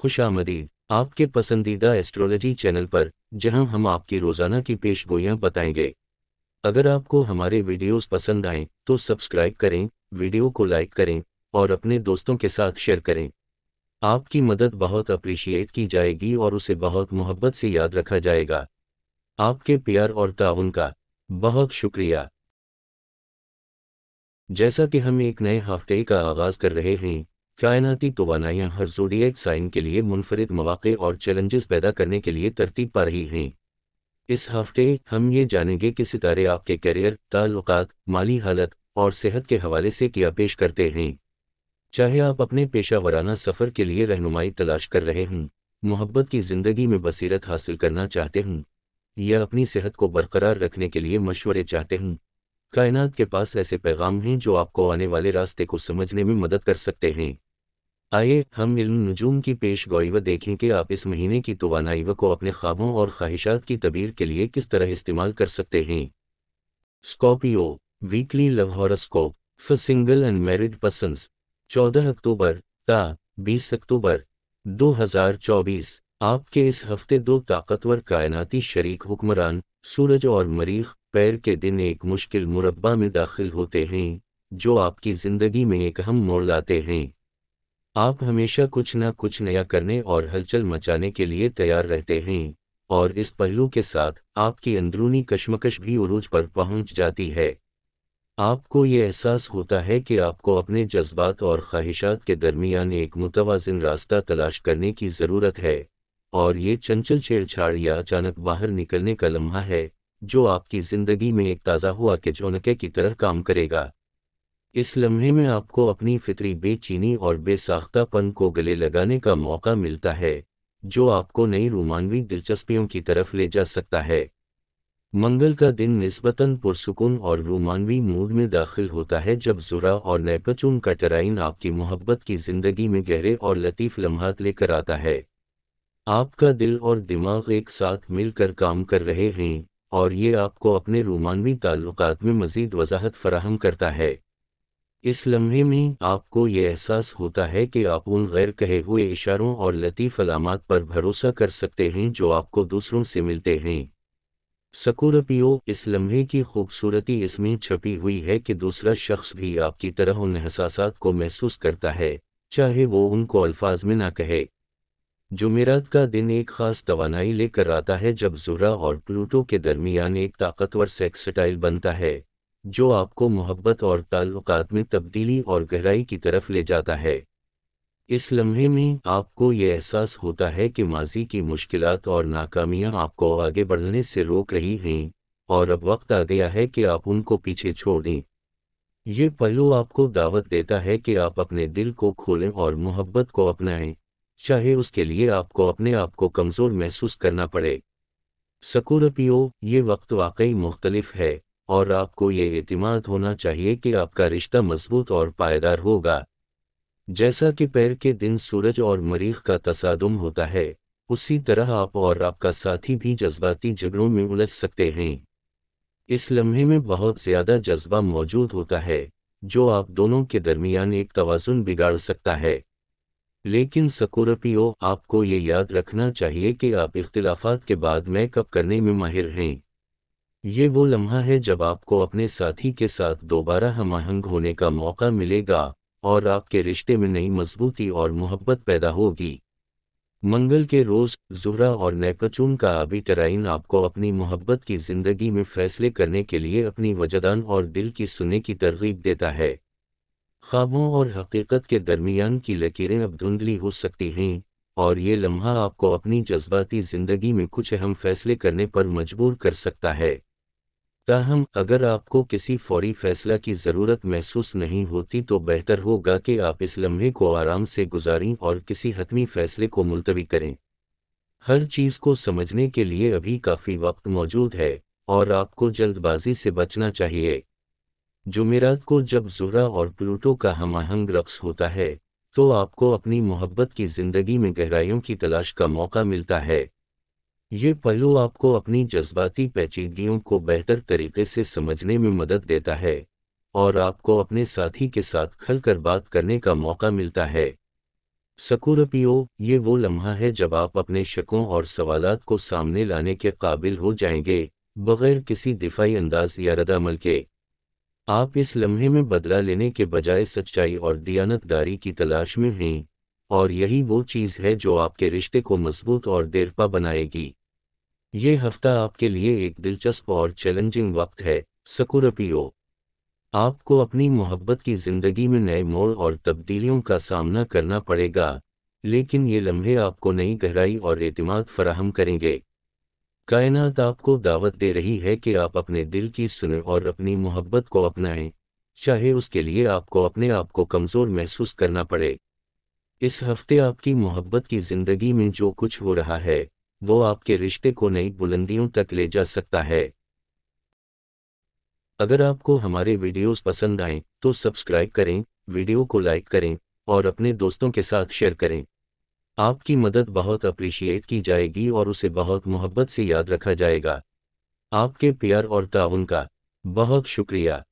खुश आमदीद आपके पसंदीदा एस्ट्रोलॉजी चैनल पर जहां हम आपकी रोजाना की पेश गोयाँ बताएंगे अगर आपको हमारे वीडियोस पसंद आएं तो सब्सक्राइब करें वीडियो को लाइक करें और अपने दोस्तों के साथ शेयर करें आपकी मदद बहुत अप्रिशिएट की जाएगी और उसे बहुत मोहब्बत से याद रखा जाएगा आपके प्यार और ताउन का बहुत शुक्रिया जैसा कि हम एक नए हफ्ते का आगाज़ कर रहे हैं कायनाती तोानाइयाँ हर जोडियक साइन के लिए मुनफरद मौाक़े और चैलेंजेस पैदा करने के लिए तरतीब पा रही हैं इस हफ्ते हम ये जानेंगे कि सितारे आपके करियर ताल्लुकात माली हालत और सेहत के हवाले से क्या पेश करते हैं चाहे आप अपने पेशा वराना सफ़र के लिए रहनुमाई तलाश कर रहे हों मोहब्बत की ज़िंदगी में बसीरत हासिल करना चाहते हों या अपनी सेहत को बरकरार रखने के लिए मशवरे चाहते हों कायनात के पास ऐसे पैगाम हैं जो आपको आने वाले रास्ते को समझने में मदद कर सकते हैं आइए हम इल्म नजूम की पेश गोई व देखें कि आप इस महीने की तोानाई को अपने ख्वाबों और ख्वाहिशात की तबीर के लिए किस तरह इस्तेमाल कर सकते हैं Scorpio weekly love horoscope for single and married persons चौदह अक्टूबर ता बीस अक्टूबर 2024 आपके इस हफ्ते दो ताकतवर कायनाती शरीक हुक्मरान सूरज और मरीख पैर के दिन एक मुश्किल मुरबा में दाखिल होते हैं जो आपकी जिंदगी में एक अहम मोड़ लाते हैं आप हमेशा कुछ न कुछ नया करने और हलचल मचाने के लिए तैयार रहते हैं और इस पहलू के साथ आपकी अंदरूनी कश्मकश भी उरूज पर पहुंच जाती है आपको ये एहसास होता है कि आपको अपने जज्बात और ख्वाहिशात के दरमियान एक मुतवाजन रास्ता तलाश करने की ज़रूरत है और ये चंचल छेड़छाड़ या अचानक बाहर निकलने का लम्हा है जो आपकी ज़िंदगी में एक ताज़ा हुआ के जोनके की तरह काम करेगा इस लम्हे में आपको अपनी फितरी बेचीनी और बेसाख्तापन को गले लगाने का मौका मिलता है जो आपको नई रोमानवी दिलचस्पियों की तरफ ले जा सकता है मंगल का दिन निस्बतन पुरसकून और रोमानवी मूड में दाखिल होता है जब जुरा और नैपचून का टराइन आपकी मोहब्बत की जिंदगी में गहरे और लतीफ़ लम्हात लेकर आता है आपका दिल और दिमाग एक साथ मिलकर काम कर रहे हैं और ये आपको अपने रोमानवी ताल्लुक में मजीद वजाहत फराहम करता है इस लम्हे में आपको ये एहसास होता है कि आप उन गैर कहे हुए इशारों और लतीफ़ अलामत पर भरोसा कर सकते हैं जो आपको दूसरों से मिलते हैं सकूरपियो इस लम्हे की खूबसूरती इसमें छपी हुई है कि दूसरा शख्स भी आपकी तरह उन एहसास को महसूस करता है चाहे वो उनको अल्फाज में ना कहे जुमेरात का दिन एक खास तोानाई लेकर आता है जब जुरा और प्लूटो के दरमियान एक ताकतवर सेक्सटाइल बनता है जो आपको मोहब्बत और ताल्लुकात में तब्दीली और गहराई की तरफ ले जाता है इस लम्हे में आपको ये एहसास होता है कि माजी की मुश्किलात और नाकामियां आपको आगे बढ़ने से रोक रही हैं और अब वक्त आ गया है कि आप उनको पीछे छोड़ दें ये पहलू आपको दावत देता है कि आप अपने दिल को खोलें और मोहब्बत को अपनाएं चाहे उसके लिए आपको अपने आप को कमज़ोर महसूस करना पड़े पियो ये वक्त वाकई मुख्तलिफ है और आपको ये अतमाद होना चाहिए कि आपका रिश्ता मजबूत और पायदार होगा जैसा कि पैर के दिन सूरज और मरीख का तसादम होता है उसी तरह आप और आपका साथी भी जज्बाती झगड़ों में उलझ सकते हैं इस लम्हे में बहुत ज़्यादा जज्बा मौजूद होता है जो आप दोनों के दरमियान एक तोज़ुन बिगाड़ सकता है लेकिन सकोरपियो आपको ये याद रखना चाहिए कि आप इख्तलाफात के बाद मेकअप करने में माहिर हैं ये वो लम्हा है जब आपको अपने साथी के साथ दोबारा आहंग होने का मौका मिलेगा और आपके रिश्ते में नई मजबूती और मोहब्बत पैदा होगी मंगल के रोज जुहरा और नेपचून का आबी टराइन आपको अपनी मोहब्बत की जिंदगी में फैसले करने के लिए अपनी वजदान और दिल की सुनने की तरगीब देता है ख्वाबों और हकीकत के दरमियान की लकीरें अब धुंधली हो सकती हैं और ये लम्हा आपको अपनी जज्बाती जिंदगी में कुछ अहम फैसले करने पर मजबूर कर सकता है ताहम अगर आपको किसी फौरी फैसला की ज़रूरत महसूस नहीं होती तो बेहतर होगा कि आप इस लम्हे को आराम से गुजारें और किसी हतमी फैसले को मुलतवी करें हर चीज़ को समझने के लिए अभी काफ़ी वक्त मौजूद है और आपको जल्दबाजी से बचना चाहिए जुमेरात को जब जुहरा और प्लूटो का हमाहंग रक्स होता है तो आपको अपनी मोहब्बत की ज़िंदगी में गहराइयों की तलाश का मौका मिलता है ये पहलू आपको अपनी जज्बाती पेचीदगियों को बेहतर तरीके से समझने में मदद देता है और आपको अपने साथी के साथ खल कर बात करने का मौका मिलता है सकूरपियो ये वो लम्हा है जब आप अपने शकों और सवालत को सामने लाने के काबिल हो जाएंगे बगैर किसी दिफाई अंदाज या रदामल के आप इस लम्हे में बदला लेने के बजाय सच्चाई और दियानतदारी की तलाश में हैं और यही वो चीज़ है जो आपके रिश्ते को मजबूत और देरपा बनाएगी ये हफ्ता आपके लिए एक दिलचस्प और चैलेंजिंग वक्त है सकुरपियो आपको अपनी मोहब्बत की जिंदगी में नए मोड़ और तब्दीलियों का सामना करना पड़ेगा लेकिन ये लम्हे आपको नई गहराई और एतमाद फराहम करेंगे कायनात आपको दावत दे रही है कि आप अपने दिल की सुन और अपनी मोहब्बत को अपनाएं चाहे उसके लिए आपको अपने आप को कमज़ोर महसूस करना पड़े इस हफ्ते आपकी मोहब्बत की जिंदगी में जो कुछ हो रहा है वो आपके रिश्ते को नई बुलंदियों तक ले जा सकता है अगर आपको हमारे वीडियोस पसंद आए तो सब्सक्राइब करें वीडियो को लाइक करें और अपने दोस्तों के साथ शेयर करें आपकी मदद बहुत अप्रिशिएट की जाएगी और उसे बहुत मोहब्बत से याद रखा जाएगा आपके प्यार और ताउन का बहुत शुक्रिया